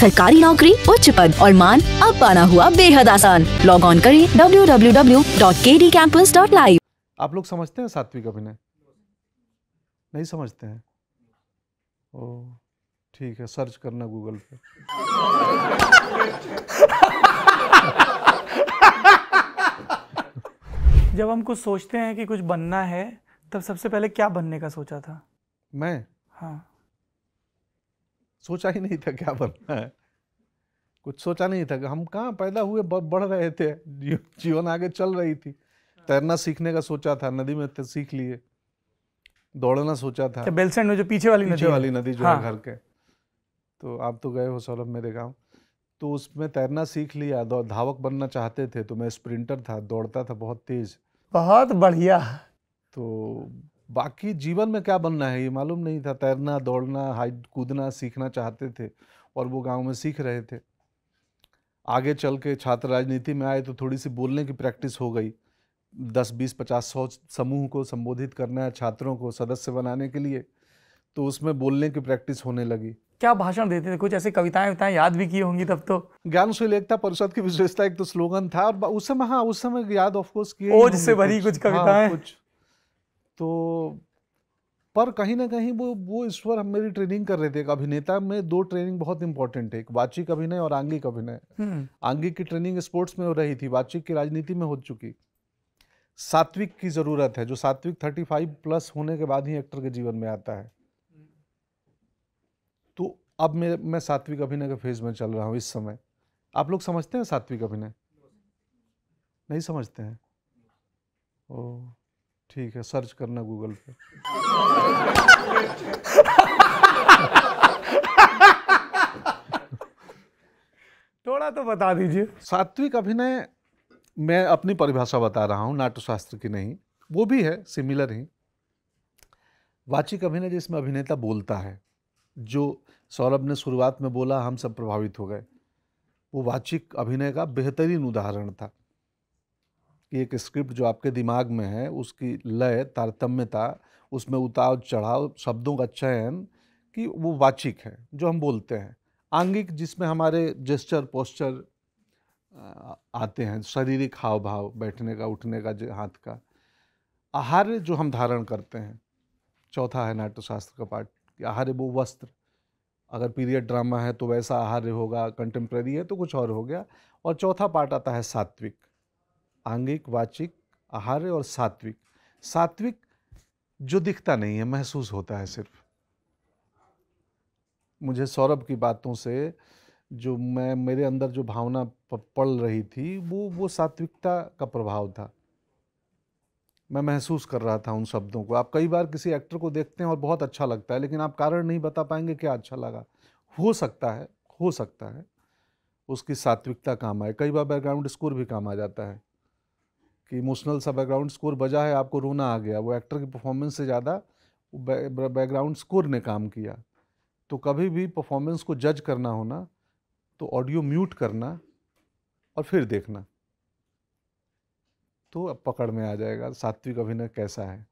सरकारी नौकरी उच्च पद और मान अब पाना हुआ बेहद आसान लॉग ऑन करें www.kdcampus.live आप लोग समझते हैं सात्विक अभिनय नहीं समझते हैं ओ ठीक है सर्च करना गूगल पे जब हम कुछ सोचते हैं कि कुछ बनना है तब सबसे पहले क्या बनने का सोचा था मैं हाँ सोचा ही नहीं था क्या बनना है कुछ सोचा नहीं था कि हम कहाँ पैदा हुए बढ़ रहे थे जीवन आगे चल रही थी तैरना सीखने का सोचा था नदी में सीख लिए दौड़ना सोचा था तो में जो पीछे वाली पीछे नदी वाली नदी जो हाँ। है घर के तो आप तो गए हो सौरभ मेरे गांव तो उसमें तैरना सीख लिया धावक बनना चाहते थे तो मैं स्प्रिंटर था दौड़ता था बहुत तेज बहुत बढ़िया तो बाकी जीवन में क्या बनना है ये मालूम नहीं था तैरना दौड़ना हाइट कूदना सीखना चाहते थे और वो गांव में सीख रहे थे आगे चल के छात्र राजनीति में आए तो थोड़ी सी बोलने की प्रैक्टिस हो गई दस बीस पचास सौ समूह को संबोधित करना है छात्रों को सदस्य बनाने के लिए तो उसमें बोलने की प्रैक्टिस होने लगी क्या भाषण देते थे कुछ ऐसी कविताएं विताएं याद भी की होंगी तब तो ज्ञानशील एकता परिषद की विशेषता एक तो स्लोगन था और उस समय हाँ उस समय याद ऑफ कोर्स किए ओज से भरी कुछ हाँ, कविताएं हाँ, कुछ तो पर कहीं ना कहीं वो वो ईश्वर हम मेरी ट्रेनिंग कर रहे थे एक अभिनेता में दो ट्रेनिंग बहुत इंपॉर्टेंट है एक वाचिक अभिनय और आंगिक अभिनय हम्म। आंगिक की ट्रेनिंग स्पोर्ट्स में हो रही थी वाचिक की राजनीति में हो चुकी सात्विक की ज़रूरत है जो सात्विक थर्टी फाइव प्लस होने के बाद ही एक्टर के जीवन में आता है तो अब मैं मैं सात्विक अभिनय के फेज में चल रहा हूँ इस समय आप लोग समझते हैं सात्विक अभिनय नहीं समझते हैं ओ ठीक है सर्च करना गूगल पे थोड़ा तो बता दीजिए सात्विक अभिनय मैं अपनी परिभाषा बता रहा हूँ नाट्यशास्त्र की नहीं वो भी है सिमिलर ही वाचिक अभिनय जिसमें अभिनेता बोलता है जो सौरभ ने शुरुआत में बोला हम सब प्रभावित हो गए वो वाचिक अभिनय का बेहतरीन उदाहरण था कि एक स्क्रिप्ट जो आपके दिमाग में है उसकी लय तारतम्यता उसमें उतार चढ़ाव शब्दों का चयन कि वो वाचिक है जो हम बोलते हैं आंगिक जिसमें हमारे जेस्चर पोस्चर आते हैं शारीरिक हाव भाव बैठने का उठने का हाथ का आहार्य जो हम धारण करते हैं चौथा है नाट्यशास्त्र का पाठ कि आहार्य वो वस्त्र अगर पीरियड ड्रामा है तो वैसा आहार्य होगा कंटेम्प्रेरी है तो कुछ और हो गया और चौथा पार्ट आता है सात्विक आंगिक वाचिक आहार्य और सात्विक सात्विक जो दिखता नहीं है महसूस होता है सिर्फ मुझे सौरभ की बातों से जो मैं मेरे अंदर जो भावना पड़ रही थी वो वो सात्विकता का प्रभाव था मैं महसूस कर रहा था उन शब्दों को आप कई बार किसी एक्टर को देखते हैं और बहुत अच्छा लगता है लेकिन आप कारण नहीं बता पाएंगे क्या अच्छा लगा हो सकता है हो सकता है उसकी सात्विकता काम आए कई बार बैकग्राउंड स्कोर भी काम आ जाता है कि इमोशनल सा बैकग्राउंड स्कोर बजा है आपको रोना आ गया वो एक्टर की परफॉर्मेंस से ज़्यादा बैकग्राउंड स्कोर ने काम किया तो कभी भी परफॉर्मेंस को जज करना होना तो ऑडियो म्यूट करना और फिर देखना तो अब पकड़ में आ जाएगा सात्विक अभिनय कैसा है